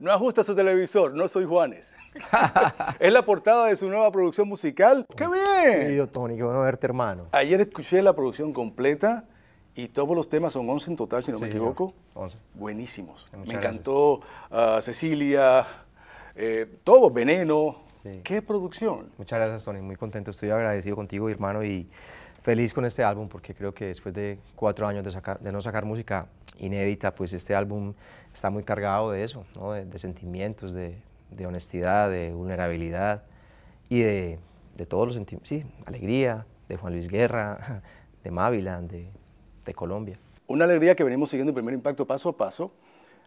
No ajusta su televisor, no soy Juanes. es la portada de su nueva producción musical. ¡Qué bien! yo, Tony, qué bueno verte, hermano. Ayer escuché la producción completa y todos los temas son 11 en total, si no me equivoco. 11. Buenísimos. me encantó ah, Cecilia, eh, todo, Veneno. ¡Qué producción! Muchas gracias, Tony. Muy contento. Estoy agradecido contigo, hermano, y feliz con este álbum porque creo que después de cuatro años de, de no sacar música inédita, pues este álbum está muy cargado de eso, de, sentimientos, de, honestidad, de vulnerabilidad y de, todos los sentimientos, sí, alegría, de Juan Luis Guerra, de Mavilan, de, Colombia. Una alegría que venimos siguiendo el primer impacto paso a paso.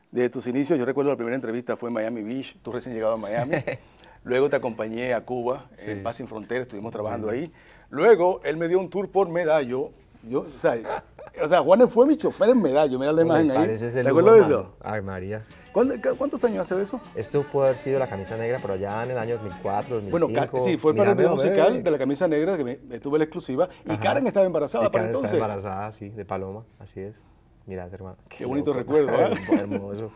Desde tus inicios, yo recuerdo la primera entrevista fue en Miami Beach, tú recién llegado a Miami. Luego te acompañé a Cuba, en Paz sin Fronteras, estuvimos trabajando ahí. Luego, él me dio un tour por medallo. Yo, o sea, o Juanes fue mi chofer en medallo, mira la imagen ahí. ¿Te acuerdas de eso? Ay, María. ¿Cuántos años hace de eso? Esto puede haber sido la camisa negra, pero ya en el año 2004, 2005. Bueno, sí, fue para el video musical de la camisa negra, que me, tuve la exclusiva. Y Karen estaba embarazada para Karen entonces. Estaba embarazada, sí, de Paloma, así es. Mirá, hermano. Qué, bonito recuerdo, ¿eh? hermoso.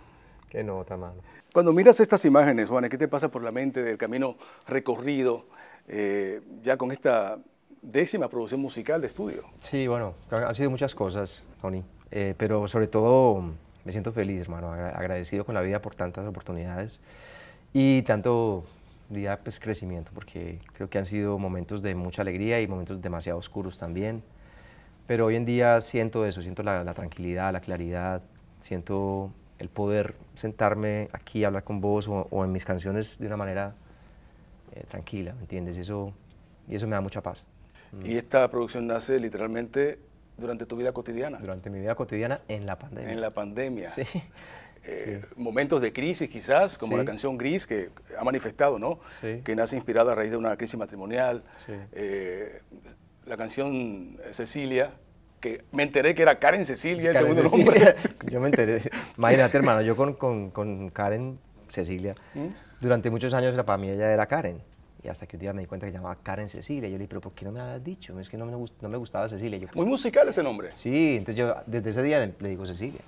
Qué nota, mano. Cuando miras estas imágenes, Juanes, ¿qué te pasa por la mente del camino recorrido, eh, ya con esta décima producción musical de estudio. Sí, bueno, han sido muchas cosas, Tony, eh, pero sobre todo me siento feliz, hermano, agradecido con la vida por tantas oportunidades y tanto día pues, crecimiento, porque creo que han sido momentos de mucha alegría y momentos demasiado oscuros también. Pero hoy en día siento eso, siento la, tranquilidad, la claridad, siento el poder sentarme aquí, hablar con vos o, en mis canciones de una manera eh, tranquila, ¿me entiendes? eso, y eso me da mucha paz. Y esta producción nace literalmente durante tu vida cotidiana. Durante mi vida cotidiana en la pandemia. En la pandemia. Sí. Eh, momentos de crisis quizás, como la canción Gris que ha manifestado, ¿no? Que nace inspirada a raíz de una crisis matrimonial. Eh, la canción eh, Cecilia, que me enteré que era Karen Cecilia el segundo nombre. Yo me enteré. Imagínate, hermano, yo con, con, con Karen Cecilia, ¿Mm? durante muchos años para mí ella era Karen. Y hasta que un día me di cuenta que llamaba Karen Cecilia. Yo le dije, pero ¿por qué no me habías dicho? Es que no me, no me gustaba Cecilia. Muy pues musical ese nombre. Sí, entonces yo desde ese día le, digo Cecilia.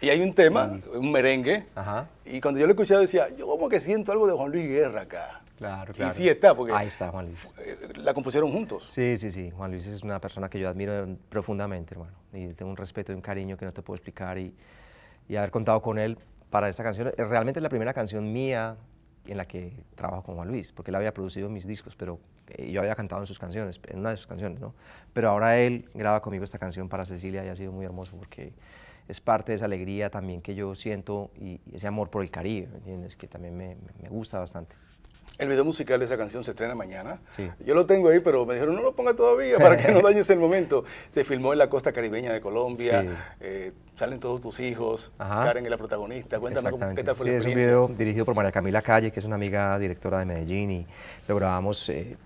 Y hay un tema, mm. un merengue, Ajá. y cuando yo lo escuché decía, yo como que siento algo de Juan Luis Guerra acá. Claro, claro. Y sí está, porque... Ahí está Juan Luis. Eh, la compusieron juntos. Sí, sí, sí. Juan Luis es una persona que yo admiro profundamente, hermano. Y tengo un respeto y un cariño que no te puedo explicar. Y, y haber contado con él para esta canción, eh, realmente es la primera canción mía en la que trabajo con Juan Luis, porque él había producido mis discos, pero eh, yo había cantado en sus canciones, en una de sus canciones, ¿no? Pero ahora él graba conmigo esta canción para Cecilia y ha sido muy hermoso porque es parte de esa alegría también que yo siento y ese amor por el Caribe, ¿entiendes? Que también me, me gusta bastante. El video musical de esa canción se estrena mañana. Yo lo tengo ahí, pero me dijeron, no lo ponga todavía para que no dañes el momento. Se filmó en la costa caribeña de Colombia. Eh, salen todos tus hijos. Karen es la protagonista. Cuéntame cómo, qué tal fue la experiencia. Es un video dirigido por María Camila Calle, que es una amiga directora de Medellín, y lo grabamos. Eh,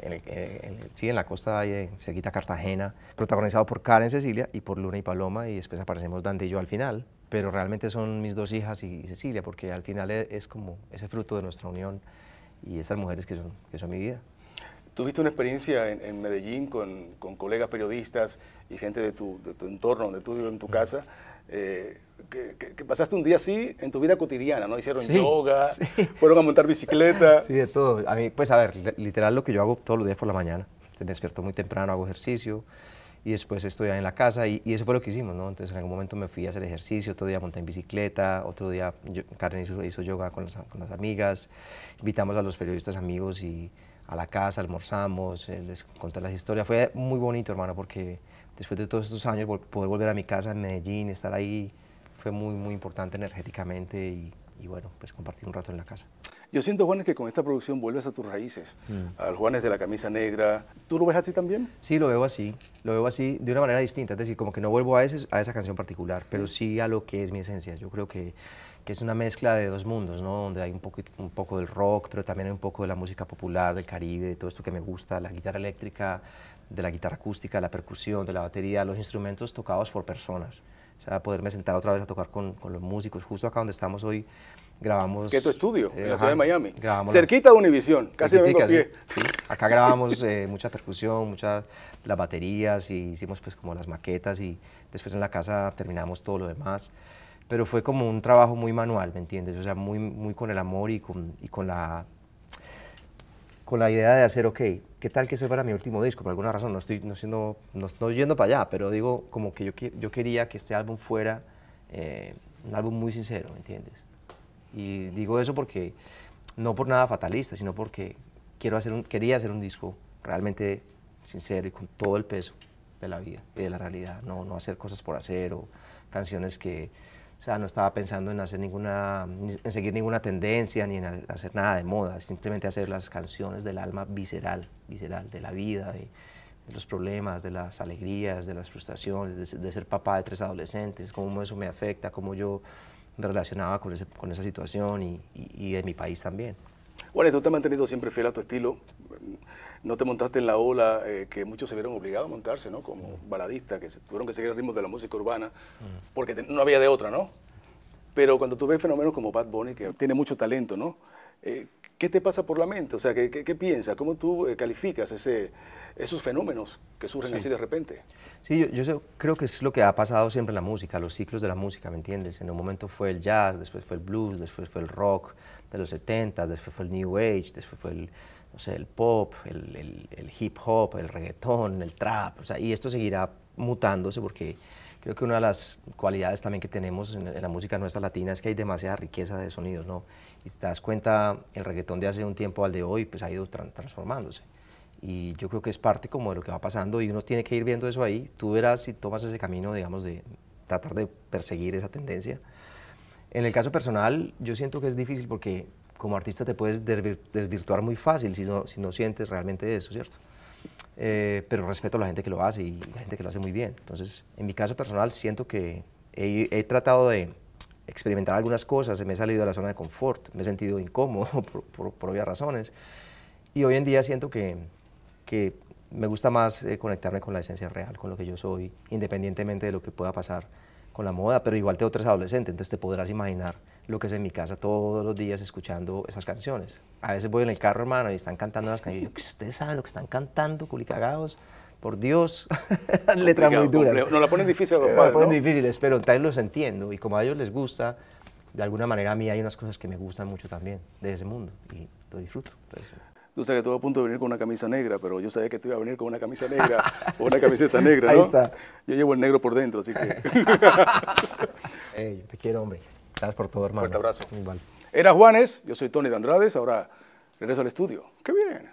en, la costa eh, de Cerquita Cartagena, protagonizado por Karen Cecilia y por Luna y Paloma, y después aparecemos Dante y yo al final, pero realmente son mis dos hijas y, Cecilia, porque al final e, es como ese fruto de nuestra unión y esas mujeres que son, que son mi vida. Tuviste una experiencia en, Medellín con, colegas periodistas y gente de tu, de tu entorno, donde tú vives en tu mm. casa, eh, que, pasaste un día así en tu vida cotidiana, ¿no? Hicieron yoga, fueron a montar bicicleta. Sí, de todo. A mí, pues a ver, literal lo que yo hago todos los días por la mañana. Me despierto muy temprano, hago ejercicio, y después ahí en la casa y, eso fue lo que hicimos, ¿no? Entonces en algún momento me fui a hacer ejercicio, otro día monté en bicicleta, otro día yo, Karen hizo, yoga con las, con las, amigas, invitamos a los periodistas amigos y a la casa, almorzamos, eh, les conté las historias, fue muy bonito hermano porque después de todos estos años poder volver a mi casa en Medellín, estar ahí, fue muy, muy importante energéticamente y, y bueno, pues compartir un rato en la casa. Yo siento, Juanes, que con esta producción vuelves a tus raíces, mm. al Juanes de la camisa negra. ¿Tú lo ves así también? Sí, lo veo así, lo veo así de una manera distinta, es decir, como que no vuelvo a, esa canción particular, pero mm. sí a lo que es mi esencia. Yo creo que, es una mezcla de dos mundos, ¿no? Donde hay un poco, un poco del rock, pero también hay un poco de la música popular, del Caribe, de todo esto que me gusta, la guitarra eléctrica, de la guitarra acústica, la percusión, de la batería, los instrumentos tocados por personas. O sea, poderme sentar otra vez a tocar con, con los músicos. Justo acá donde estamos hoy grabamos... ¿Qué es tu estudio, en la eh, ciudad de Miami. Cerquita de Univisión. casi me a pie. Acá grabamos eh, mucha percusión, muchas las baterías y hicimos pues como las maquetas y después en la casa terminamos todo lo demás. Pero fue como un trabajo muy manual, ¿me entiendes? O sea, muy, muy con el amor y con, y con la con la idea de hacer, ok, ¿qué tal que ese fuera mi último disco? Por alguna razón, no estoy, no siendo, no, yendo para allá, pero digo como que yo, yo quería que este álbum fuera eh, un álbum muy sincero, ¿me entiendes? Y digo eso porque, no por nada fatalista, sino porque quiero hacer un, quería hacer un disco realmente sincero y con todo el peso de la vida y de la realidad, no, no hacer cosas por hacer o canciones que o sea, no estaba pensando en, hacer ninguna, en seguir ninguna tendencia ni en hacer nada de moda, simplemente hacer las canciones del alma visceral, visceral de la vida, de, los problemas, de las alegrías, de las frustraciones, de, ser papá de tres adolescentes, cómo eso me afecta, cómo yo me relacionaba con, con esa situación y, y, y de mi país también. Bueno, tú te has mantenido siempre fiel a tu estilo no te montaste en la ola eh, que muchos se vieron obligados a montarse, ¿no? Como mm. baladista, que tuvieron que seguir el ritmo de la música urbana, mm. porque no había de otra, ¿no? Pero cuando tú ves fenómenos como Bad Bunny, que tiene mucho talento, ¿no? Eh, ¿Qué te pasa por la mente? O sea, ¿qué, piensas? ¿Cómo tú eh, calificas ese, esos fenómenos que surgen así de repente? Sí, yo, yo, creo que es lo que ha pasado siempre en la música, los ciclos de la música, ¿me entiendes? En un momento fue el jazz, después fue el blues, después fue el rock de los 70, después fue el new age, después fue el o sea el pop, el, el, hip hop, el reggaetón, el trap, o sea, y esto seguirá mutándose porque creo que una de las cualidades también que tenemos en, la música nuestra latina es que hay demasiada riqueza de sonidos, ¿no? Y si te das cuenta, el reggaetón de hace un tiempo al de hoy, pues ha ido transformándose. Y yo creo que es parte como de lo que va pasando y uno tiene que ir viendo eso ahí. Tú verás si tomas ese camino, digamos, de tratar de perseguir esa tendencia. En el caso personal, yo siento que es difícil porque como artista te puedes desvirtuar muy fácil si no, si no sientes realmente eso, ¿cierto? Eh, pero respeto a la gente que lo hace y la gente que lo hace muy bien. Entonces, en mi caso personal, siento que he, tratado de experimentar algunas cosas, me he salido de la zona de confort, me he sentido incómodo por, por, obvias razones. Y hoy en día siento que, que me gusta más eh, conectarme con la esencia real, con lo que yo soy, independientemente de lo que pueda pasar con la moda, pero igual tengo tres adolescentes, entonces te podrás imaginar lo que es en mi casa todos los días escuchando esas canciones. A veces voy en el carro, hermano, y están cantando las canciones. Ustedes saben lo que están cantando, culicagados. Por Dios, letra muy dura. No la ponen difícil pero los entiendo. Y como a ellos les gusta, de alguna manera a mí hay unas cosas que me gustan mucho también de ese mundo. Y lo disfruto. Tú sabes que estuve a punto de venir con una camisa negra, pero yo sabía que te iba a venir con una camisa negra o una camiseta negra, ¿no? Ahí está. Yo llevo el negro por dentro, así que... hey, te quiero, hombre. Gracias por todo, hermano. Fuerte abrazo. Igual. Era Juanes, yo soy Tony de Andrades, ahora regreso al estudio. ¡Qué bien!